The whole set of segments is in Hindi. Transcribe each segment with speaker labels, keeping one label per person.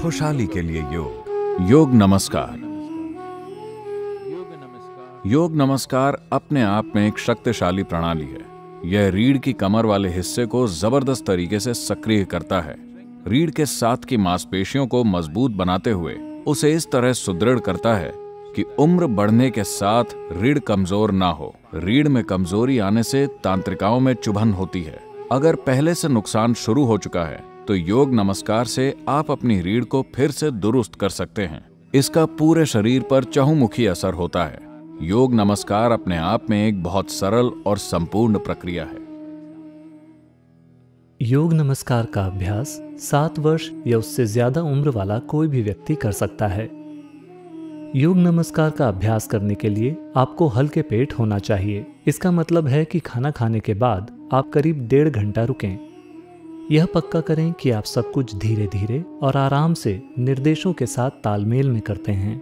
Speaker 1: खुशहाली के लिए योग योग नमस्कार योग नमस्कार अपने आप में एक शक्तिशाली प्रणाली है यह रीढ़ की कमर वाले हिस्से को जबरदस्त तरीके से सक्रिय करता है रीढ़ के साथ की मांसपेशियों को मजबूत बनाते हुए उसे इस तरह सुदृढ़ करता है कि उम्र बढ़ने के साथ रीढ़ कमजोर ना हो रीढ़ में कमजोरी आने से तांत्रिकाओं में चुभन होती है अगर पहले से नुकसान शुरू हो चुका है तो योग नमस्कार से आप अपनी रीढ़ को फिर से दुरुस्त कर सकते हैं इसका पूरे शरीर पर चहुमुखी असर होता है योग नमस्कार अपने आप में एक बहुत सरल और संपूर्ण प्रक्रिया है योग नमस्कार का अभ्यास सात वर्ष या उससे ज्यादा उम्र वाला कोई भी व्यक्ति कर सकता है योग नमस्कार का अभ्यास करने के लिए आपको हल्के पेट होना चाहिए इसका मतलब है कि खाना खाने के बाद आप करीब डेढ़ घंटा रुकें यह पक्का करें कि आप सब कुछ धीरे धीरे और आराम से निर्देशों के साथ तालमेल में करते हैं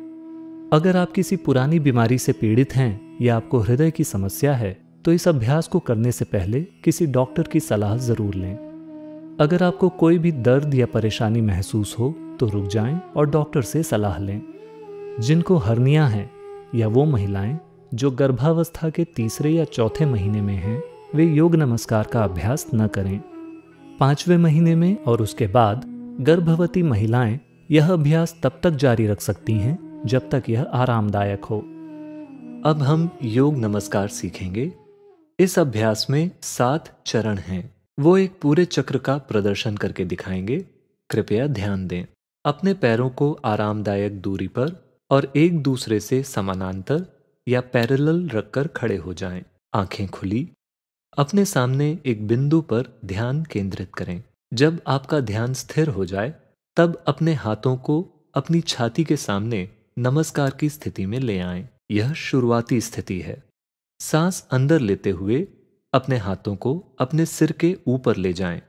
Speaker 1: अगर आप किसी पुरानी बीमारी से पीड़ित हैं या आपको हृदय की समस्या है तो इस अभ्यास को करने से पहले किसी डॉक्टर की सलाह जरूर लें अगर आपको कोई भी दर्द या परेशानी महसूस हो तो रुक जाएं और डॉक्टर से सलाह लें जिनको हर्निया है या वो महिलाएं जो गर्भावस्था के तीसरे या चौथे महीने में हैं वे योग नमस्कार का अभ्यास न करें पांचवें महीने में और उसके बाद गर्भवती महिलाएं यह अभ्यास तब तक जारी रख सकती हैं जब तक यह आरामदायक हो अब हम योग नमस्कार सीखेंगे इस अभ्यास में सात चरण हैं वो एक पूरे चक्र का प्रदर्शन करके दिखाएंगे कृपया ध्यान दें अपने पैरों को आरामदायक दूरी पर और एक दूसरे से समानांतर या पैरेलल रखकर खड़े हो जाएं। आंखें खुली अपने सामने एक बिंदु पर ध्यान केंद्रित करें जब आपका ध्यान स्थिर हो जाए तब अपने हाथों को अपनी छाती के सामने नमस्कार की स्थिति में ले आए यह शुरुआती स्थिति है सांस अंदर लेते हुए अपने हाथों को अपने सिर के ऊपर ले जाएं।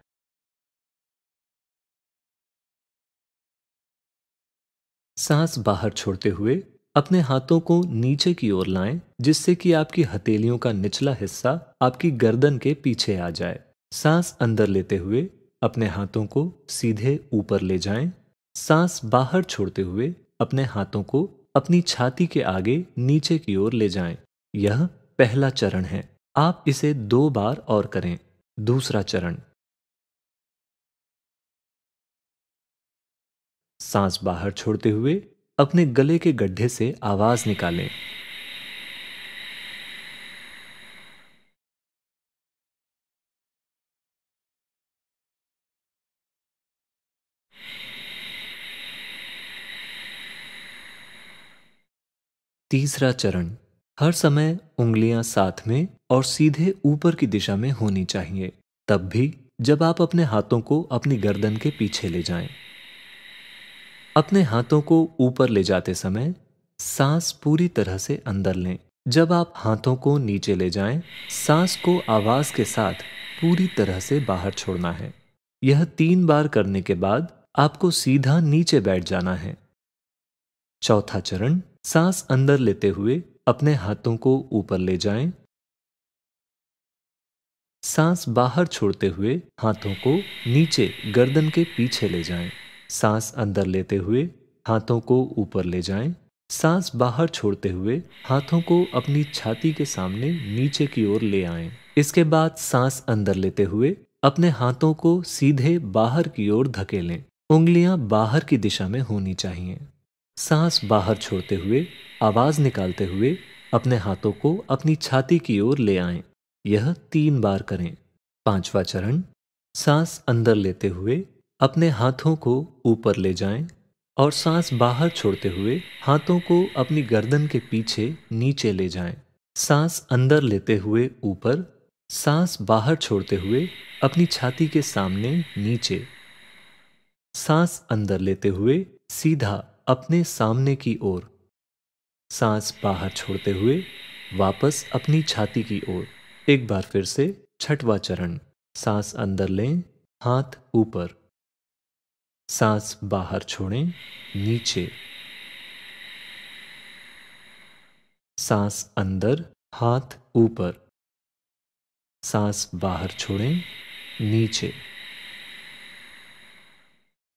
Speaker 1: सांस बाहर छोड़ते हुए अपने हाथों को नीचे की ओर लाएं जिससे कि आपकी हथेलियों का निचला हिस्सा आपकी गर्दन के पीछे आ जाए सांस अंदर लेते हुए अपने हाथों को सीधे ऊपर ले जाएं। सांस बाहर छोड़ते हुए अपने हाथों को अपनी छाती के आगे नीचे की ओर ले जाएं। यह पहला चरण है आप इसे दो बार और करें दूसरा चरण सांस बाहर छोड़ते हुए अपने गले के गड्ढे से आवाज निकालें तीसरा चरण हर समय उंगलियां साथ में और सीधे ऊपर की दिशा में होनी चाहिए तब भी जब आप अपने हाथों को अपनी गर्दन के पीछे ले जाएं। अपने हाथों को ऊपर ले जाते समय सांस पूरी तरह से अंदर लें जब आप हाथों को नीचे ले जाएं, सांस को आवाज के साथ पूरी तरह से बाहर छोड़ना है यह तीन बार करने के बाद आपको सीधा नीचे बैठ जाना है चौथा चरण सांस अंदर लेते हुए अपने हाथों को ऊपर ले जाएं, सांस बाहर छोड़ते हुए हाथों को नीचे गर्दन के पीछे ले जाएं। सांस अंदर लेते हुए हाथों को ऊपर ले जाएं, सांस बाहर छोड़ते हुए हाथों को अपनी छाती के सामने नीचे की ओर ले आएं। इसके बाद सांस अंदर लेते हुए अपने हाथों को सीधे बाहर की ओर धकेलें उंगलियां बाहर की दिशा में होनी चाहिए सांस बाहर छोड़ते हुए आवाज निकालते हुए अपने हाथों को अपनी छाती की ओर ले आएं। यह तीन बार करें पांचवा चरण सांस अंदर लेते हुए अपने हाथों को ऊपर ले जाएं और सांस बाहर छोड़ते हुए हाथों को अपनी गर्दन के पीछे नीचे ले जाएं। सांस अंदर लेते हुए ऊपर सांस बाहर छोड़ते हुए अपनी छाती के सामने नीचे सांस अंदर लेते हुए सीधा अपने सामने की ओर सांस बाहर छोड़ते हुए वापस अपनी छाती की ओर एक बार फिर से छठवा चरण सांस अंदर लें हाथ ऊपर सांस बाहर छोड़ें नीचे सांस अंदर हाथ ऊपर सांस बाहर छोड़ें नीचे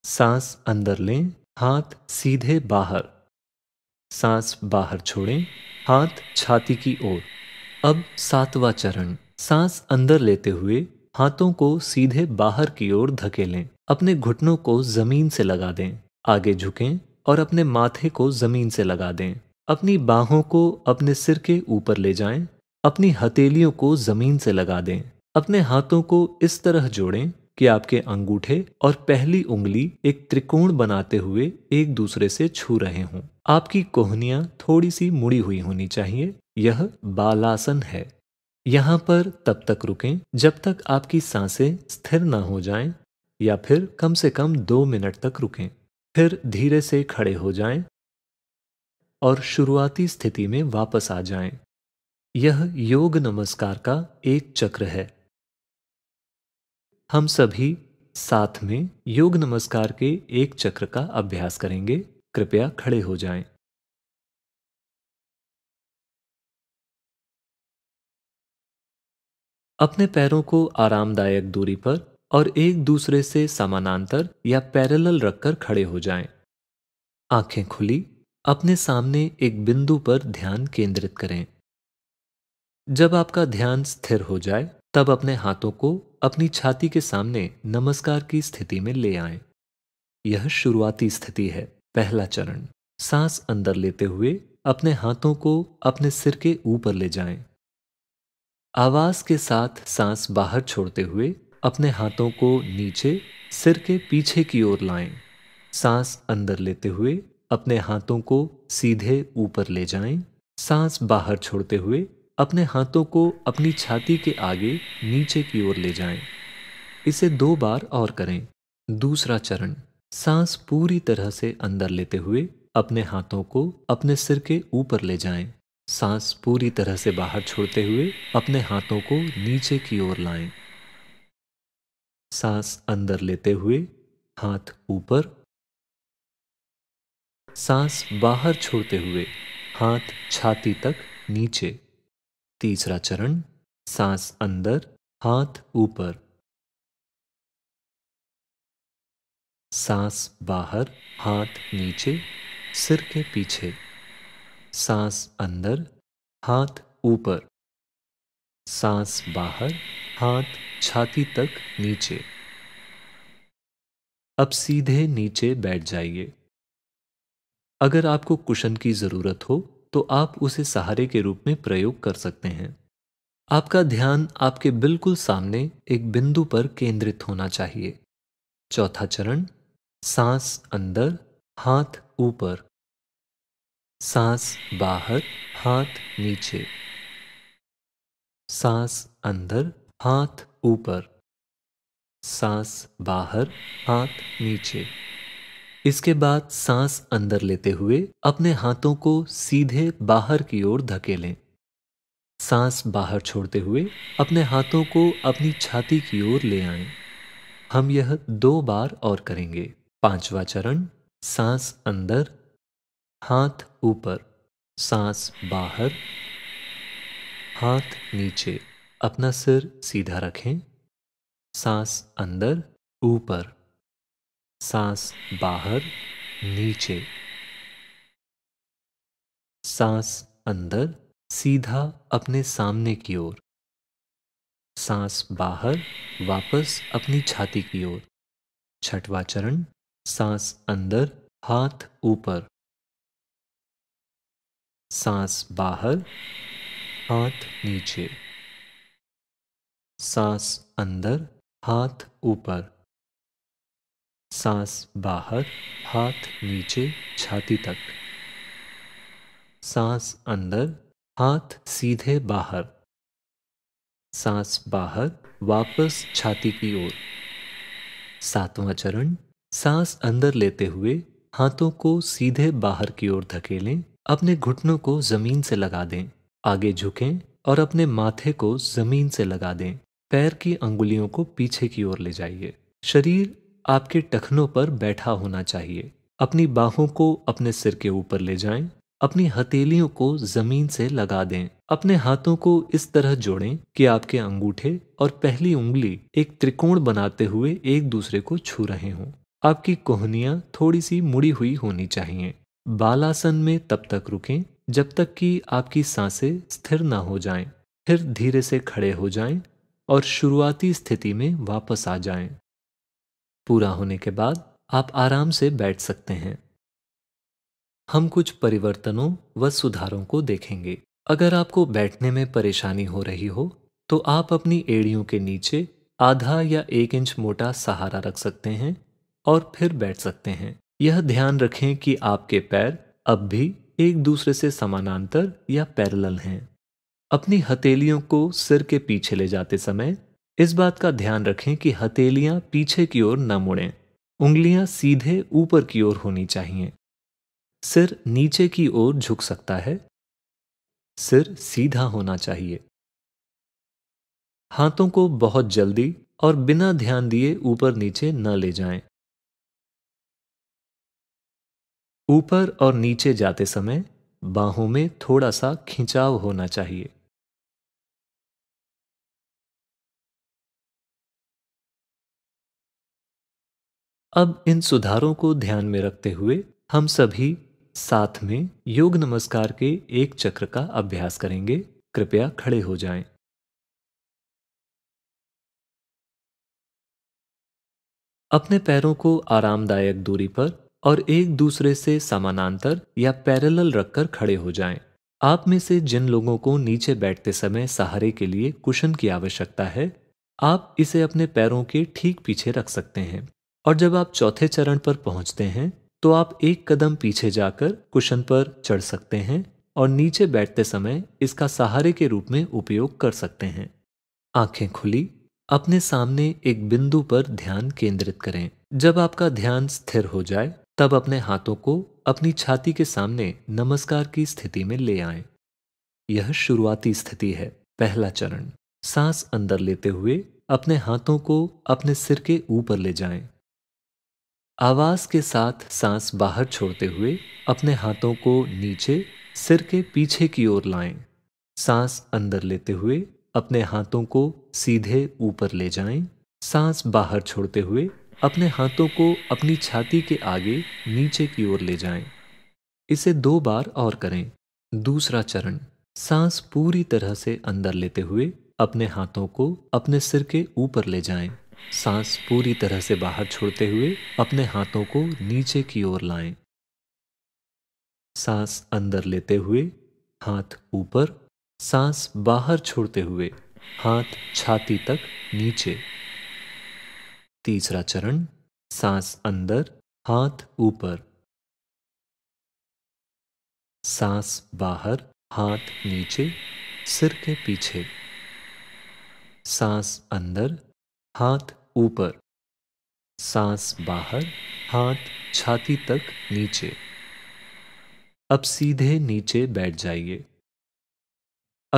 Speaker 1: सांस अंदर लें हाथ सीधे बाहर सांस बाहर छोड़ें हाथ छाती की ओर अब सातवां चरण सांस अंदर लेते हुए हाथों को सीधे बाहर की ओर धकेलें अपने घुटनों को जमीन से लगा दें आगे झुकें और अपने माथे को जमीन से लगा दें अपनी बाहों को अपने सिर के ऊपर ले जाएं, अपनी हथेलियों को जमीन से लगा दें अपने हाथों को इस तरह जोड़ें कि आपके अंगूठे और पहली उंगली एक त्रिकोण बनाते हुए एक दूसरे से छू रहे हों आपकी कोहनियां थोड़ी सी मुड़ी हुई होनी चाहिए यह बालासन है यहाँ पर तब तक रुकें जब तक आपकी सांसें स्थिर ना हो जाएं या फिर कम से कम दो मिनट तक रुकें फिर धीरे से खड़े हो जाएं और शुरुआती स्थिति में वापस आ जाएं। यह योग नमस्कार का एक चक्र है हम सभी साथ में योग नमस्कार के एक चक्र का अभ्यास करेंगे कृपया खड़े हो जाएं। अपने पैरों को आरामदायक दूरी पर और एक दूसरे से समानांतर या पैरेलल रखकर खड़े हो जाएं। आंखें खुली अपने सामने एक बिंदु पर ध्यान केंद्रित करें जब आपका ध्यान स्थिर हो जाए तब अपने हाथों को अपनी छाती के सामने नमस्कार की स्थिति में ले आए यह शुरुआती स्थिति है पहला चरण सांस अंदर लेते हुए अपने हाथों को अपने सिर के ऊपर ले जाएं। आवाज के साथ सांस बाहर छोड़ते हुए अपने हाथों को नीचे सिर के पीछे की ओर लाएं। सांस अंदर लेते हुए अपने हाथों को सीधे ऊपर ले जाएं। सांस बाहर छोड़ते हुए अपने हाथों को अपनी छाती के आगे नीचे की ओर ले जाएं। इसे दो बार और करें दूसरा चरण सांस पूरी तरह से अंदर लेते हुए अपने हाथों को अपने सिर के ऊपर ले जाएं। सांस पूरी तरह से बाहर छोड़ते हुए अपने हाथों को नीचे की ओर लाएं। सांस अंदर लेते हुए हाथ ऊपर सांस बाहर छोड़ते हुए हाथ छाती तक नीचे तीसरा चरण सांस अंदर हाथ ऊपर सांस बाहर हाथ नीचे सिर के पीछे सांस अंदर हाथ ऊपर सांस बाहर हाथ छाती तक नीचे अब सीधे नीचे बैठ जाइए अगर आपको कुशन की ज़रूरत हो तो आप उसे सहारे के रूप में प्रयोग कर सकते हैं आपका ध्यान आपके बिल्कुल सामने एक बिंदु पर केंद्रित होना चाहिए चौथा चरण सांस अंदर हाथ ऊपर सांस बाहर हाथ नीचे सांस अंदर हाथ ऊपर सांस बाहर हाथ नीचे इसके बाद सांस अंदर लेते हुए अपने हाथों को सीधे बाहर की ओर धकेलें सांस बाहर छोड़ते हुए अपने हाथों को अपनी छाती की ओर ले आए हम यह दो बार और करेंगे पांचवा चरण सांस अंदर हाथ ऊपर सांस बाहर हाथ नीचे अपना सिर सीधा रखें सांस अंदर ऊपर सांस बाहर नीचे सांस अंदर सीधा अपने सामने की ओर सांस बाहर वापस अपनी छाती की ओर छठवा चरण सांस अंदर हाथ ऊपर सांस बाहर हाथ नीचे सांस अंदर हाथ ऊपर सांस बाहर हाथ नीचे छाती तक सांस अंदर हाथ सीधे बाहर सांस बाहर वापस छाती की ओर सातवां चरण सांस अंदर लेते हुए हाथों को सीधे बाहर की ओर धकेलें अपने घुटनों को जमीन से लगा दें आगे झुकें और अपने माथे को जमीन से लगा दें पैर की अंगुलियों को पीछे की ओर ले जाइए शरीर आपके टखनों पर बैठा होना चाहिए अपनी बाहों को अपने सिर के ऊपर ले जाएं, अपनी हथेलियों को जमीन से लगा दें अपने हाथों को इस तरह जोड़ें कि आपके अंगूठे और पहली उंगली एक त्रिकोण बनाते हुए एक दूसरे को छू रहे हों आपकी कोहनियां थोड़ी सी मुड़ी हुई होनी चाहिए बालासन में तब तक रुकें जब तक कि आपकी सांसें स्थिर ना हो जाएं, फिर धीरे से खड़े हो जाएं और शुरुआती स्थिति में वापस आ जाएं। पूरा होने के बाद आप आराम से बैठ सकते हैं हम कुछ परिवर्तनों व सुधारों को देखेंगे अगर आपको बैठने में परेशानी हो रही हो तो आप अपनी एड़ियों के नीचे आधा या एक इंच मोटा सहारा रख सकते हैं और फिर बैठ सकते हैं यह ध्यान रखें कि आपके पैर अब भी एक दूसरे से समानांतर या पैरेलल हैं अपनी हथेलियों को सिर के पीछे ले जाते समय इस बात का ध्यान रखें कि हथेलियां पीछे की ओर न मुड़ें उंगलियां सीधे ऊपर की ओर होनी चाहिए सिर नीचे की ओर झुक सकता है सिर सीधा होना चाहिए हाथों को बहुत जल्दी और बिना ध्यान दिए ऊपर नीचे न ले जाएं। ऊपर और नीचे जाते समय बाहों में थोड़ा सा खिंचाव होना चाहिए अब इन सुधारों को ध्यान में रखते हुए हम सभी साथ में योग नमस्कार के एक चक्र का अभ्यास करेंगे कृपया खड़े हो जाएं। अपने पैरों को आरामदायक दूरी पर और एक दूसरे से समानांतर या पैरेलल रखकर खड़े हो जाएं। आप में से जिन लोगों को नीचे बैठते समय सहारे के लिए कुशन की आवश्यकता है आप इसे अपने पैरों के ठीक पीछे रख सकते हैं और जब आप चौथे चरण पर पहुंचते हैं तो आप एक कदम पीछे जाकर कुशन पर चढ़ सकते हैं और नीचे बैठते समय इसका सहारे के रूप में उपयोग कर सकते हैं आंखें खुली अपने सामने एक बिंदु पर ध्यान केंद्रित करें जब आपका ध्यान स्थिर हो जाए तब अपने हाथों को अपनी छाती के सामने नमस्कार की स्थिति में ले आए यह शुरुआती स्थिति है पहला चरण सांस अंदर लेते हुए अपने हाथों को अपने सिर के ऊपर ले जाएं। आवाज के साथ सांस बाहर छोड़ते हुए अपने हाथों को नीचे सिर के पीछे की ओर लाएं। सांस अंदर लेते हुए अपने हाथों को सीधे ऊपर ले जाएं। सांस बाहर छोड़ते हुए अपने हाथों को अपनी छाती के आगे नीचे की ओर ले जाएं। इसे दो बार और करें दूसरा चरण सांस पूरी तरह से अंदर लेते हुए अपने हाथों को अपने सिर के ऊपर ले जाएं। सांस पूरी तरह से बाहर छोड़ते हुए अपने हाथों को नीचे की ओर लाएं। सांस अंदर लेते हुए हाथ ऊपर सांस बाहर छोड़ते हुए हाथ छाती तक नीचे तीसरा चरण सांस अंदर हाथ ऊपर सांस बाहर हाथ नीचे सिर के पीछे सांस अंदर हाथ ऊपर सांस बाहर हाथ छाती तक नीचे अब सीधे नीचे बैठ जाइए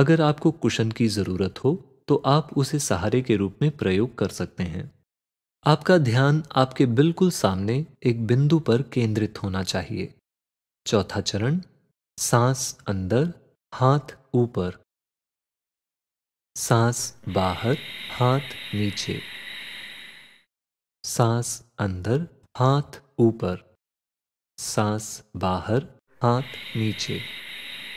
Speaker 1: अगर आपको कुशन की ज़रूरत हो तो आप उसे सहारे के रूप में प्रयोग कर सकते हैं आपका ध्यान आपके बिल्कुल सामने एक बिंदु पर केंद्रित होना चाहिए चौथा चरण सांस अंदर हाथ ऊपर सांस बाहर हाथ नीचे सांस अंदर हाथ ऊपर सांस बाहर हाथ नीचे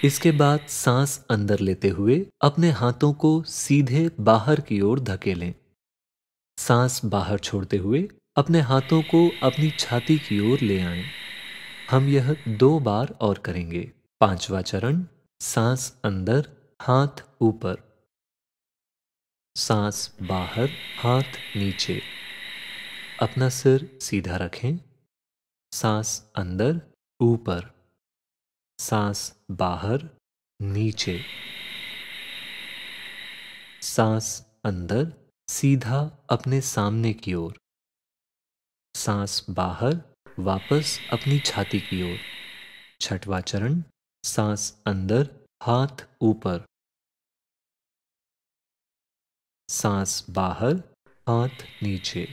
Speaker 1: इसके बाद सांस अंदर लेते हुए अपने हाथों को सीधे बाहर की ओर धकेलें सांस बाहर छोड़ते हुए अपने हाथों को अपनी छाती की ओर ले आए हम यह दो बार और करेंगे पांचवा चरण सांस अंदर हाथ ऊपर सांस बाहर हाथ नीचे अपना सिर सीधा रखें सांस अंदर ऊपर सांस बाहर नीचे सांस अंदर सीधा अपने सामने की ओर सांस बाहर वापस अपनी छाती की ओर छठवा चरण सांस अंदर हाथ ऊपर सांस बाहर हाथ नीचे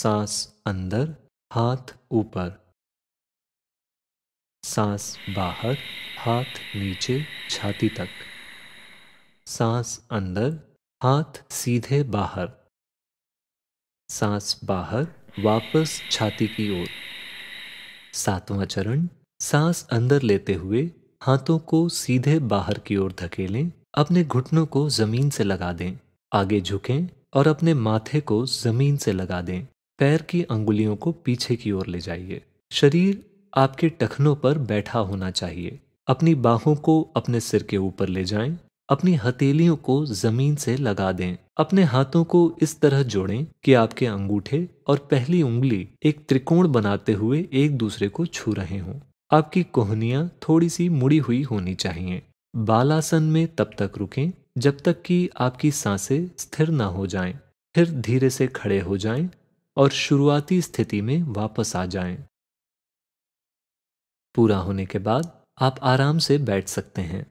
Speaker 1: सांस अंदर हाथ ऊपर सांस बाहर हाथ नीचे छाती तक सांस अंदर हाथ सीधे बाहर सांस बाहर वापस छाती की ओर सातवां चरण सांस अंदर लेते हुए हाथों को सीधे बाहर की ओर धकेलें अपने घुटनों को जमीन से लगा दें आगे झुकें और अपने माथे को जमीन से लगा दें पैर की अंगुलियों को पीछे की ओर ले जाइए शरीर आपके टखनों पर बैठा होना चाहिए अपनी बाहों को अपने सिर के ऊपर ले जाएं अपनी हथेलियों को जमीन से लगा दें अपने हाथों को इस तरह जोड़ें कि आपके अंगूठे और पहली उंगली एक त्रिकोण बनाते हुए एक दूसरे को छू रहे हों आपकी कोहनियां थोड़ी सी मुड़ी हुई होनी चाहिए बालासन में तब तक रुकें जब तक कि आपकी सांसें स्थिर ना हो जाएं, फिर धीरे से खड़े हो जाएं और शुरुआती स्थिति में वापस आ जाएं। पूरा होने के बाद आप आराम से बैठ सकते हैं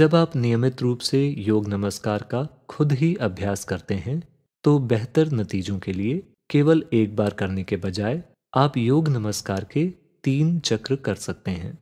Speaker 1: जब आप नियमित रूप से योग नमस्कार का खुद ही अभ्यास करते हैं तो बेहतर नतीजों के लिए केवल एक बार करने के बजाय आप योग नमस्कार के तीन चक्र कर सकते हैं